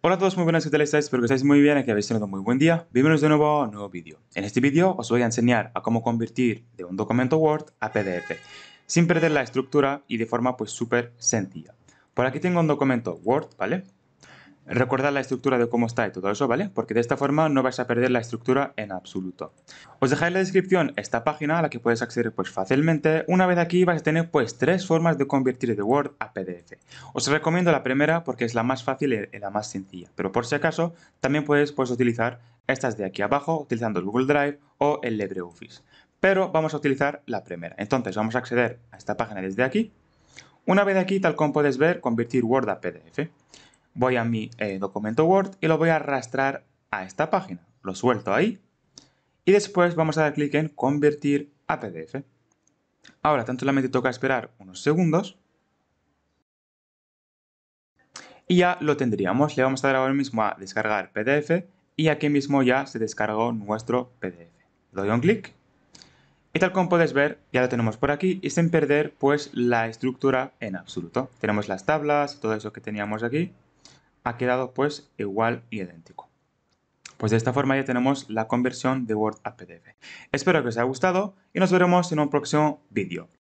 Hola a todos, muy buenas, ¿qué tal estáis? Espero que estáis muy bien y que habéis tenido un muy buen día. Bienvenidos de nuevo a un nuevo vídeo. En este vídeo os voy a enseñar a cómo convertir de un documento Word a PDF, sin perder la estructura y de forma pues súper sencilla. Por aquí tengo un documento Word, ¿vale? Recordad la estructura de cómo está y todo eso, ¿vale? Porque de esta forma no vais a perder la estructura en absoluto. Os dejaré en la descripción esta página a la que puedes acceder pues fácilmente. Una vez aquí vais a tener pues tres formas de convertir de Word a PDF. Os recomiendo la primera porque es la más fácil y la más sencilla, pero por si acaso también puedes pues, utilizar estas de aquí abajo utilizando el Google Drive o el LibreOffice. Pero vamos a utilizar la primera. Entonces vamos a acceder a esta página desde aquí. Una vez aquí, tal como puedes ver, convertir Word a PDF voy a mi eh, documento Word y lo voy a arrastrar a esta página. Lo suelto ahí y después vamos a dar clic en convertir a PDF. Ahora tanto solamente toca esperar unos segundos y ya lo tendríamos. Le vamos a dar ahora mismo a descargar PDF y aquí mismo ya se descargó nuestro PDF. Doy un clic y tal como puedes ver ya lo tenemos por aquí y sin perder pues la estructura en absoluto. Tenemos las tablas, todo eso que teníamos aquí ha quedado pues igual y idéntico. Pues de esta forma ya tenemos la conversión de Word a PDF. Espero que os haya gustado y nos veremos en un próximo vídeo.